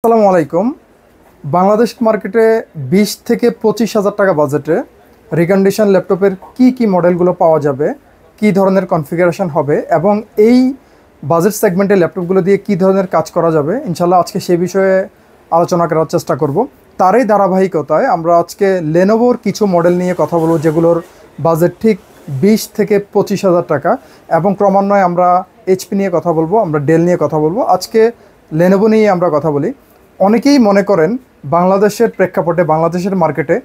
আসসালামু আলাইকুম বাংলাদেশ মার্কেটে বিশ থেকে পঁচিশ হাজার টাকা বাজেটে রিকন্ডিশন ল্যাপটপের কি কি মডেলগুলো পাওয়া যাবে কি ধরনের কনফিগারেশন হবে এবং এই বাজেট সেগমেন্টে ল্যাপটপগুলো দিয়ে কি ধরনের কাজ করা যাবে ইনশাল্লাহ আজকে সেই বিষয়ে আলোচনা করার চেষ্টা করব তারই ধারাবাহিকতায় আমরা আজকে লেনোভোর কিছু মডেল নিয়ে কথা বলবো যেগুলোর বাজেট ঠিক বিশ থেকে পঁচিশ হাজার টাকা এবং ক্রমান্বয়ে আমরা এইচপি নিয়ে কথা বলবো আমরা ডেল নিয়ে কথা বলবো আজকে লেনোভো নিয়ে আমরা কথা বলি অনেকেই মনে করেন বাংলাদেশের প্রেক্ষাপটে বাংলাদেশের মার্কেটে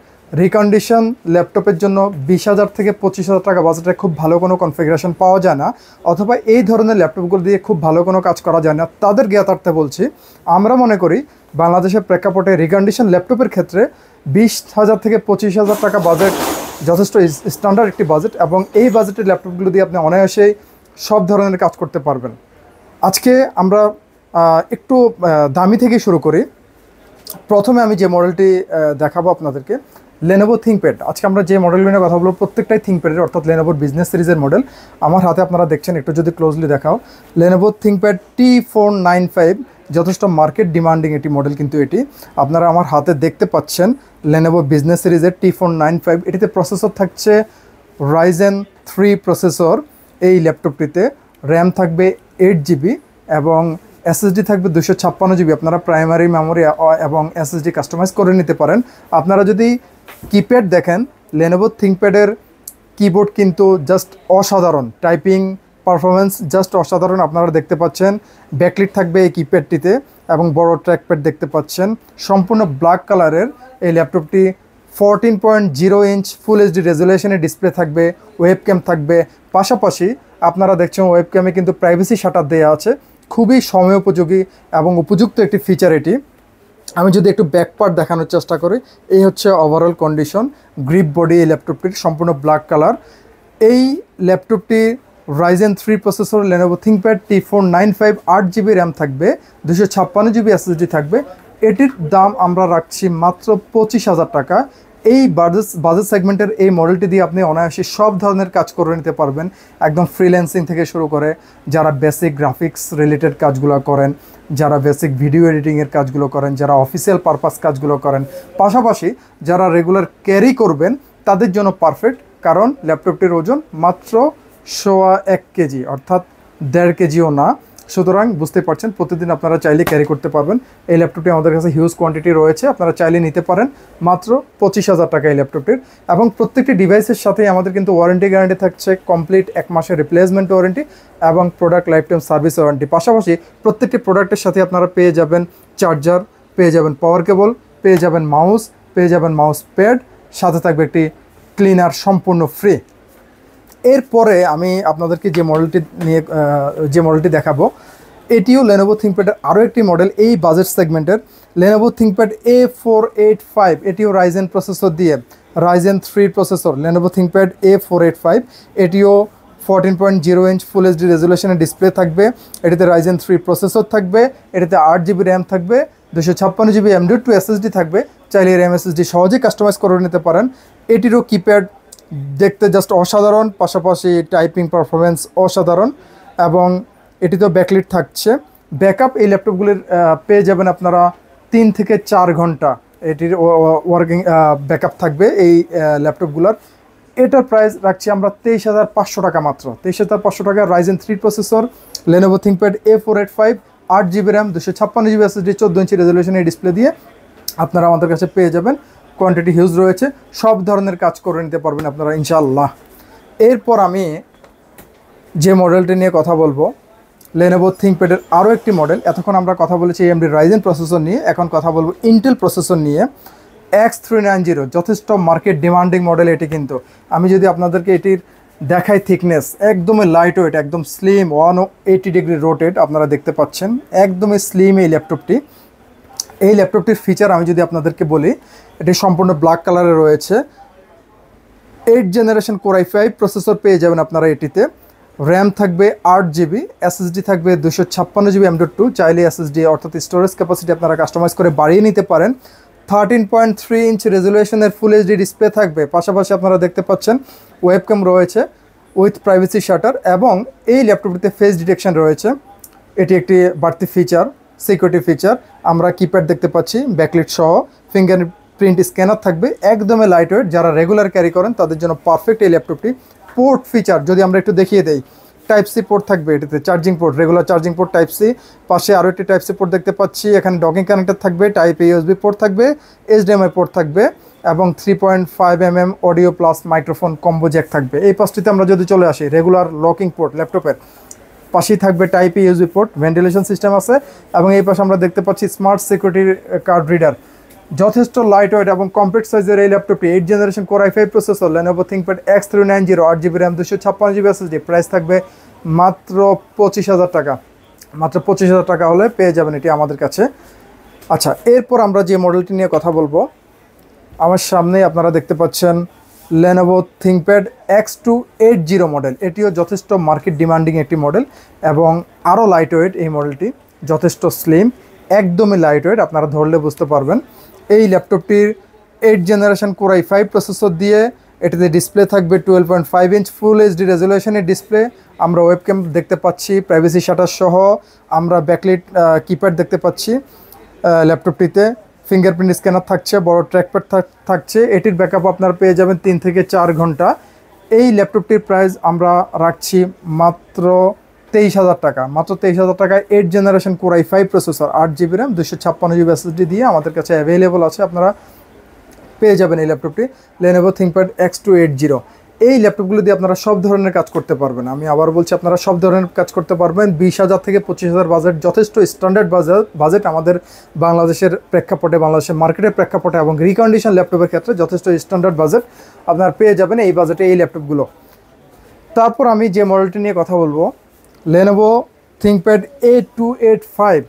রিকন্ডিশন ল্যাপটপের জন্য বিশ হাজার থেকে পঁচিশ হাজার টাকা বাজেটে খুব ভালো কোনো কনফিগারেশন পাওয়া যায় না অথবা এই ধরনের ল্যাপটপগুলো দিয়ে খুব ভালো কোনো কাজ করা যায় না তাদের জ্ঞাতার্থে বলছি আমরা মনে করি বাংলাদেশের প্রেক্ষাপটে রিকন্ডিশন ল্যাপটপের ক্ষেত্রে বিশ হাজার থেকে পঁচিশ হাজার টাকা বাজেট যথেষ্ট স্ট্যান্ডার্ড একটি বাজেট এবং এই বাজেটের ল্যাপটপগুলো দিয়ে আপনি অনায়াসেই সব ধরনের কাজ করতে পারবেন আজকে আমরা একটু দামি থেকে শুরু করি প্রথমে আমি যে মডেলটি দেখাবো আপনাদেরকে লেনোভো থিঙ্কপ্যাড আজকে আমরা যে মডেলগুলো নিয়ে কথা বলবো প্রত্যেকটাই থিঙ্কপ্যাডের অর্থাৎ লেনোভোর বিজনেস সিরিজের মডেল আমার হাতে আপনারা দেখছেন একটু যদি ক্লোজলি দেখাও Lenovo ThinkPad T four nine five যথেষ্ট মার্কেট ডিমান্ডিং এটি মডেল কিন্তু এটি আপনারা আমার হাতে দেখতে পাচ্ছেন লেনোভো বিজনেস সিরিজের টি ফোর নাইন ফাইভ এটিতে প্রসেসর থাকছে রাইজেন থ্রি প্রসেসর এই ল্যাপটপটিতে র্যাম থাকবে এইট জিবি এবং এসএসডি থাকবে দুশো ছাপ্পান্ন জিবি আপনারা প্রাইমারি মেমোরি এবং এসএসডি কাস্টমাইজ করে নিতে পারেন আপনারা যদি কিপ্যাড দেখেন লেনোভো থিঙ্কপ্যাডের কিবোর্ড কিন্তু জাস্ট অসাধারণ টাইপিং পারফরমেন্স জাস্ট অসাধারণ আপনারা দেখতে পাচ্ছেন ব্যাকলিট থাকবে এই কিপ্যাডটিতে এবং বড় ট্র্যাকপ্যাড দেখতে পাচ্ছেন সম্পূর্ণ ব্ল্যাক কালারের এই ল্যাপটপটি fourteen point zero inch full HD রেজুলেশনের ডিসপ্লে থাকবে ওয়েব ওয়েবক্যাম থাকবে পাশাপাশি আপনারা দেখছেন ওয়েবক্যামে কিন্তু প্রাইভেসি শাটার দেওয়া আছে খুবই সময় উপযোগী এবং উপযুক্ত একটি ফিচার এটি আমি যদি একটু ব্যাকপার্ট দেখানোর চেষ্টা করি এই হচ্ছে ওভারঅল কন্ডিশন গ্রিপ বডি এই ল্যাপটপটির সম্পূর্ণ ব্ল্যাক কালার এই ল্যাপটপটি Ryzen three processor Lenovo ThinkPad T four nine five আট জিবি র্যাম থাকবে দুশো ছাপ্পান্ন জিবি এসএসডি থাকবে এটির দাম আমরা রাখছি মাত্র পঁচিশ হাজার টাকা এই বাজেট বাজেট সেগমেন্টের এই মডেলটি দিয়ে আপনি অনায়াসে সব ধরনের কাজ করে নিতে পারবেন একদম ফ্রিল্যান্সিং থেকে শুরু করে যারা বেসিক গ্রাফিক্স রিলেটেড কাজগুলো করেন যারা বেসিক ভিডিও এডিটিংয়ের কাজগুলো করেন যারা অফিসিয়াল পারপাস কাজগুলো করেন পাশাপাশি যারা রেগুলার ক্যারি করবেন তাদের জন্য পারফেক্ট কারণ ল্যাপটপটির ওজন মাত্র সোয়া এক কেজি অর্থাৎ দেড় কেজিও না সুতরাং বুঝতে পারছেন প্রতিদিন আপনারা চাইলে ক্যারি করতে পারবেন এই ল্যাপটপটি আমাদের কাছে হিউজ কোয়ান্টিটি রয়েছে আপনারা চাইলে নিতে পারেন মাত্র পঁচিশ হাজার টাকা এই ল্যাপটপটির এবং প্রত্যেকটি ডিভাইসের সাথেই আমাদের কিন্তু ওয়ারেন্টি গ্যারান্টি থাকছে কমপ্লিট এক মাসের রিপ্লেসমেন্ট ওয়ারেন্টি এবং product lifetime service warranty পাশাপাশি প্রত্যেকটি প্রোডাক্টের সাথে আপনারা পেয়ে যাবেন চার্জার পেয়ে যাবেন পাওয়ার কেবল পেয়ে যাবেন মাউস পেয়ে যাবেন মাউস প্যাড সাথে থাকবে একটি ক্লিনার সম্পূর্ণ ফ্রি এরপরে আমি আপনাদেরকে যে মডেলটি নিয়ে যে মডেলটি দেখাবো এটিও লেনোভো থিঙ্কপ্যাডের আরও একটি মডেল এই বাজেট সেগমেন্টের Lenovo ThinkPad A four eight five এটিও রাইজেন প্রসেসর দিয়ে Ryzen three processor Lenovo ThinkPad A four eight five এটিও fourteen point zero inch full HD রেজুলেশনের ডিসপ্লে থাকবে এটিতে রাইজেন থ্রি প্রসেসর থাকবে এটিতে আট জিবি র্যাম থাকবে দুশো ছাপ্পান্ন জিবি এমডি টু এসএসডি থাকবে চাইলে র্যাম এসএসডি সহজেই কাস্টমাইজ করে নিতে পারেন এটিরও কিপ্যাড দেখতে জাস্ট অসাধারণ পাশাপাশি টাইপিং পারফরমেন্স অসাধারণ এবং তো ব্যাকলিট থাকছে ব্যাকআপ এই ল্যাপটপগুলির পেয়ে যাবেন আপনারা তিন থেকে চার ঘন্টা এটির ওয়ার্কিং ব্যাকআপ থাকবে এই ল্যাপটপগুলোর এটার প্রাইস রাখছি আমরা তেইশ হাজার পাঁচশো টাকা মাত্র তেইশ হাজার পাঁচশো টাকা Ryzen three processor Lenovo ThinkPad A four eight five আট জিবি র্যাম দুশো ছাপ্পান্ন জিবি এসএসডি চোদ্দো ইঞ্চি এই ডিসপ্লে দিয়ে আপনারা আমাদের কাছে পেয়ে যাবেন কোয়ান্টিটি হিউজ রয়েছে সব ধরনের কাজ করে নিতে পারবেন আপনারা ইনশাল্লাহ এরপর আমি যে মডেলটি নিয়ে কথা বলবো লেনোভো থিঙ্কপ্যাডের আরও একটি মডেল এতক্ষণ আমরা কথা বলেছি এমডি রাইজেন প্রসেসর নিয়ে এখন কথা বলবো ইন্টেল প্রসেসর নিয়ে এক্স থ্রি নাইন জিরো যথেষ্ট মার্কেট ডিমান্ডিং মডেল এটি কিন্তু আমি যদি আপনাদেরকে এটির দেখাই থিকনেস একদমই লাইট ওয়েট একদম slim one eighty degree rotated আপনারা দেখতে পাচ্ছেন একদমই স্লিম এই ল্যাপটপটি এই ল্যাপটপটির ফিচার আমি যদি আপনাদেরকে বলি এটি সম্পূর্ণ ব্ল্যাক কালারে রয়েছে eight generation core i five processor পেয়ে যাবেন আপনারা এটিতে র্যাম থাকবে আট জিবি এসএসডি থাকবে দুশো ছাপ্পান্ন জিবি এমডোর টু চাইলে এসএসডি অর্থাৎ স্টোরেজ ক্যাপাসিটি আপনারা কাস্টমাইজ করে বাড়িয়ে নিতে পারেন থার্টিন পয়েন্ট থ্রি ইঞ্চ রেজুলেশনের ফুল এইচডি ডিসপ্লে থাকবে পাশাপাশি আপনারা দেখতে পাচ্ছেন ওয়েবক্যাম রয়েছে উইথ প্রাইভেসি শাটার এবং এই ল্যাপটপটিতে ফেস ডিটেকশন রয়েছে এটি একটি বাড়তি ফিচার সিকিউরিটি ফিচার আমরা কিপ্যাড দেখতে পাচ্ছি ব্যাকলিট সহ ফিঙ্গার প্রিন্ট স্ক্যানার থাকবে একদমই লাইট ওয়েট যারা রেগুলার ক্যারি করেন তাদের জন্য পারফেক্ট এই ল্যাপটপটি পোর্ট ফিচার যদি আমরা একটু দেখিয়ে দেই টাইপ সি পোর্ট থাকবে এটাতে charging port regular charging port type C পাশে আরও একটি টাইপ সি পোর্ট দেখতে পাচ্ছি এখানে ডকিং কানেক্টার থাকবে টাইপ ইউএসবি পোর্ট থাকবে এইচডিএমআই পোর্ট থাকবে এবং three point five M M audio plus microphone combo jack থাকবে এই পাঁচটিতে আমরা যদি চলে আসি রেগুলার লকিং পোর্ট ল্যাপটপের পাশেই থাকবে type USB port ventilation system আছে এবং এই পাশে আমরা দেখতে পাচ্ছি স্মার্ট সিকিউরিটি কার্ড রিডার যথেষ্ট লাইট ওয়েট এবং কমপ্লিট সাইজের এই ল্যাপটপটি eight generation core I five processor Lenovo ThinkPad X three nine zero আট জিবি র্যাম দুশো ছাপ্পান্ন জিবি এসএসডি প্রাইস থাকবে মাত্র পঁচিশ হাজার টাকা মাত্র পঁচিশ হাজার টাকা হলে পেয়ে যাবেন এটি আমাদের কাছে আচ্ছা এরপর আমরা যে মডেলটি নিয়ে কথা বলবো আমার সামনেই আপনারা দেখতে পাচ্ছেন Lenovo ThinkPad X two eight zero model এটিও যথেষ্ট মার্কেট ডিমান্ডিং একটি মডেল এবং আরও লাইটওয়েট এই মডেলটি যথেষ্ট স্লিম একদমই লাইটওয়েট আপনারা ধরলে বুঝতে পারবেন এই ল্যাপটপটির eight generation core i five processor দিয়ে এটিতে ডিসপ্লে থাকবে twelve point five inch full HD রেজুলেশনের ডিসপ্লে আমরা ওয়েবক্যাম দেখতে পাচ্ছি প্রাইভেসি শাটার সহ আমরা ব্যাকলিট কিপ্যাড দেখতে পাচ্ছি ল্যাপটপটিতে ফিঙ্গারপ্রিন্ট স্ক্যানার থাকছে বড় ট্র্যাকপ্যাড থাকছে এটির ব্যাকআপ আপনারা পেয়ে যাবেন তিন থেকে চার ঘন্টা এই ল্যাপটপটির প্রাইস আমরা রাখছি মাত্র তেইশ হাজার টাকা মাত্র তেইশ হাজার টাকায় eight generation core i five processor আট জিবি র্যাম দুশো ছাপ্পান্ন জিবি এসএসডি দিয়ে আমাদের কাছে অ্যাভেলেবল আছে আপনারা পেয়ে যাবেন এই ল্যাপটপটি Lenovo ThinkPad X two eight zero এই ল্যাপটপগুলো দিয়ে আপনারা সব ধরনের কাজ করতে পারবেন আমি আবার বলছি আপনারা সব ধরনের কাজ করতে পারবেন বিশ হাজার থেকে পঁচিশ হাজার বাজেট যথেষ্ট স্ট্যান্ডার্ড বাজেট বাজেট আমাদের বাংলাদেশের প্রেক্ষাপটে বাংলাদেশের মার্কেটের প্রেক্ষাপটে এবং রিকন্ডিশন ল্যাপটপের ক্ষেত্রে যথেষ্ট স্ট্যান্ডার্ড বাজেট আপনারা পেয়ে যাবেন এই বাজেটে এই ল্যাপটপগুলো তারপর আমি যে মডেলটি নিয়ে কথা বলবো Lenovo ThinkPad A two eight five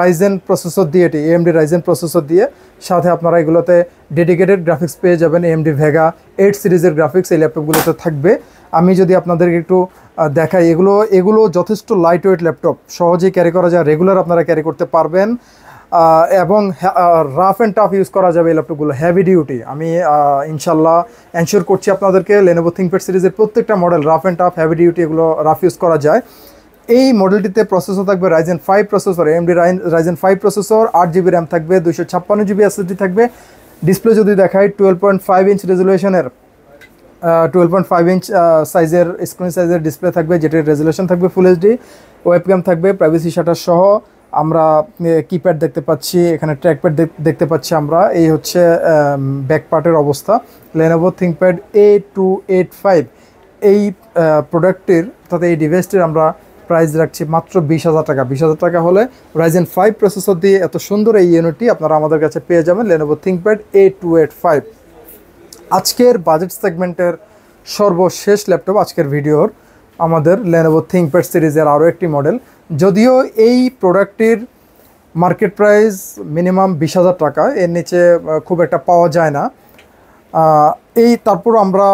Ryzen processor দিয়ে এটি এএমডি রাইজেন প্রসেসর দিয়ে সাথে আপনারা এগুলোতে ডেডিকেটেড গ্রাফিক্স পেয়ে যাবেন এম ডি ভেগা এইট সিরিজের গ্রাফিক্স এই ল্যাপটপগুলোতে থাকবে আমি যদি আপনাদেরকে একটু দেখাই এগুলো এগুলো যথেষ্ট লাইট ওয়েট ল্যাপটপ সহজেই ক্যারি করা যায় রেগুলার আপনারা ক্যারি করতে পারবেন এবং রাফ অ্যান্ড টাফ ইউজ করা যাবে এই ল্যাপটপগুলো হ্যাভি ডিউটি আমি ইনশাল্লাহ অ্যানশিওর করছি আপনাদেরকে লেনোভো থিঙ্কপ্যাড সিরিজের প্রত্যেকটা model rough and tough heavy duty এগুলো রাফ ইউজ করা যায় এই মডেলটিতে প্রসেসর থাকবে Ryzen five processor AMD Ryzen five processor আট জিবি র্যাম থাকবে দুশো ছাপ্পান্ন জিবি এসএসডি থাকবে ডিসপ্লে যদি দেখায় টুয়েলভ পয়েন্ট ফাইভ ইঞ্চ রেজুলেশনের টুয়েলভ পয়েন্ট ফাইভ ইঞ্চ সাইজের স্ক্রিন সাইজের ডিসপ্লে থাকবে যেটির রেজুলেশন থাকবে ফুল এইচডি ওয়েবক্যাম থাকবে প্রাইভেসি শাটার সহ আমরা কিপ্যাড দেখতে পাচ্ছি এখানে ট্র্যাকপ্যাড দেখতে পাচ্ছি আমরা এই হচ্ছে ব্যাক পার্টের অবস্থা Lenovo ThinkPad A two eight five এই প্রোডাক্টটির অর্থাৎ এই ডিভাইসটির আমরা প্রাইস রাখছি মাত্র বিশ হাজার টাকা বিশ হাজার টাকা হলে রাইজেন ফাইভ প্রসেসর দিয়ে এত সুন্দর এই ইউনিটটি আপনারা আমাদের কাছে পেয়ে যাবেন Lenovo ThinkPad A two eight five আজকের বাজেট সেগমেন্টের সর্বশেষ ল্যাপটপ আজকের ভিডিওর আমাদের লেনোভো থিঙ্কপ্যাড সিরিজের আরও একটি মডেল যদিও এই প্রোডাক্টটির মার্কেট প্রাইস মিনিমাম বিশ হাজার টাকা এর নিচে খুব একটা পাওয়া যায় না এই তারপর আমরা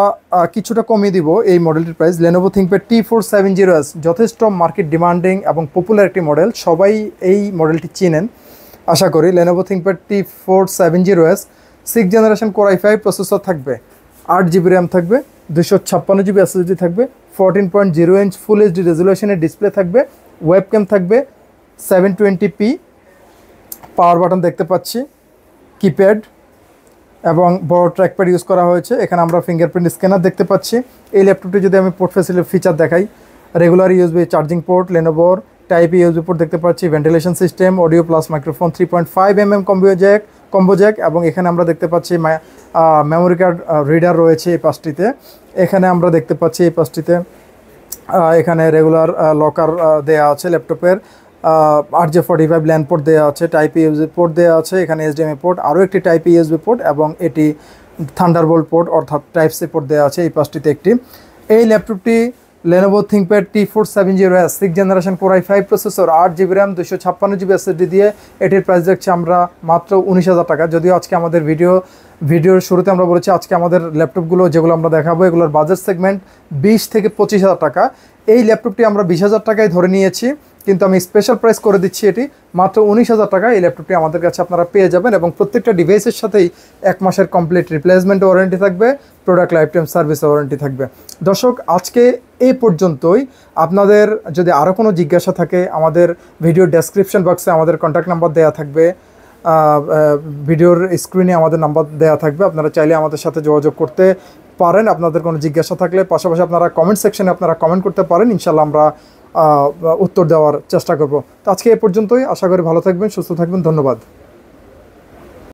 কিছুটা কমিয়ে দিব এই মডেলটির price Lenovo ThinkPad T four seven zero S যথেষ্ট মার্কেট ডিমান্ডিং এবং পপুলার একটি মডেল সবাই এই মডেলটি চেনেন আশা করি Lenovo ThinkPad T four seven zero S six generation core i five processor থাকবে আট জিবি র্যাম থাকবে দুশো ছাপ্পান্ন জিবি এসএসডি থাকবে fourteen point zero inch full HD রেজুলেশনের ডিসপ্লে থাকবে ওয়েব ক্যাম থাকবে seven twenty p power button দেখতে পাচ্ছি কিপ্যাড এবং বড় ট্র্যাকপ্যাড ইউজ করা হয়েছে এখানে আমরা ফিঙ্গারপ্রিন্ট স্ক্যানার দেখতে পাচ্ছি এই ল্যাপটপটি যদি আমি পোর্ট ফেসিলিটি ফিচার দেখাই রেগুলার ইউজবি চার্জিং পোর্ট লেনোভোর টাইপ ইউজবি পোর্ট দেখতে পাচ্ছি ventilation system audio plus microphone three point five M M combo jack combo jack এবং এখানে আমরা দেখতে পাচ্ছি মেমোরি কার্ড রিডার রয়েছে এই পাঁচটিতে এখানে আমরা দেখতে পাচ্ছি এই পাঁচটিতে এখানে রেগুলার লকার দেয়া আছে ল্যাপটপের R J forty five LAN port দেওয়া আছে টাইপ ইউজি পোর্ট দেওয়া আছে এখানে এসডিএমএ পোর্ট আরও একটি টাইপ ইউএসবি পোর্ট এবং এটি থান্ডারবোল্ট পোর্ট অর্থাৎ টাইপ সি পোর্ট দেওয়া আছে এই পাঁচটিতে একটি এই ল্যাপটপটি Lenovo ThinkPad T four seven zero S six generation I five processor আট জিবি র্যাম দুশো ছাপ্পান্ন জিবি এসএসডি দিয়ে এটির প্রাইস দেখছি আমরা মাত্র উনিশ হাজার টাকা যদিও আজকে আমাদের ভিডিও ভিডিওর শুরুতে আমরা বলেছি আজকে আমাদের ল্যাপটপগুলো যেগুলো আমরা দেখাবো এগুলোর বাজেট সেগমেন্ট বিশ থেকে পঁচিশ হাজার টাকা এই ল্যাপটপটি আমরা বিশ হাজার টাকায় ধরে নিয়েছি কিন্তু আমি স্পেশাল প্রাইস করে দিচ্ছি এটি মাত্র উনিশ হাজার টাকা এই ল্যাপটপটি আমাদের কাছে আপনারা পেয়ে যাবেন এবং প্রত্যেকটা ডিভাইসের সাথেই এক মাসের কমপ্লিট রিপ্লেসমেন্ট ওয়ারেন্টি থাকবে product lifetime service warranty থাকবে দর্শক আজকে এই পর্যন্তই আপনাদের যদি আরও কোনো জিজ্ঞাসা থাকে আমাদের ভিডিও ডেসক্রিপশন বক্সে আমাদের কন্ট্যাক্ট নাম্বার দেওয়া থাকবে ভিডিওর স্ক্রিনে আমাদের নাম্বার দেওয়া থাকবে আপনারা চাইলে আমাদের সাথে যোগাযোগ করতে পারেন আপনাদের কোনো জিজ্ঞাসা থাকলে পাশাপাশি আপনারা কমেন্ট সেকশনে আপনারা কমেন্ট করতে পারেন ইনশাল্লাহ আমরা উত্তর দেওয়ার চেষ্টা করব তো আজকে এ পর্যন্তই আশা করি ভালো থাকবেন সুস্থ থাকবেন ধন্যবাদ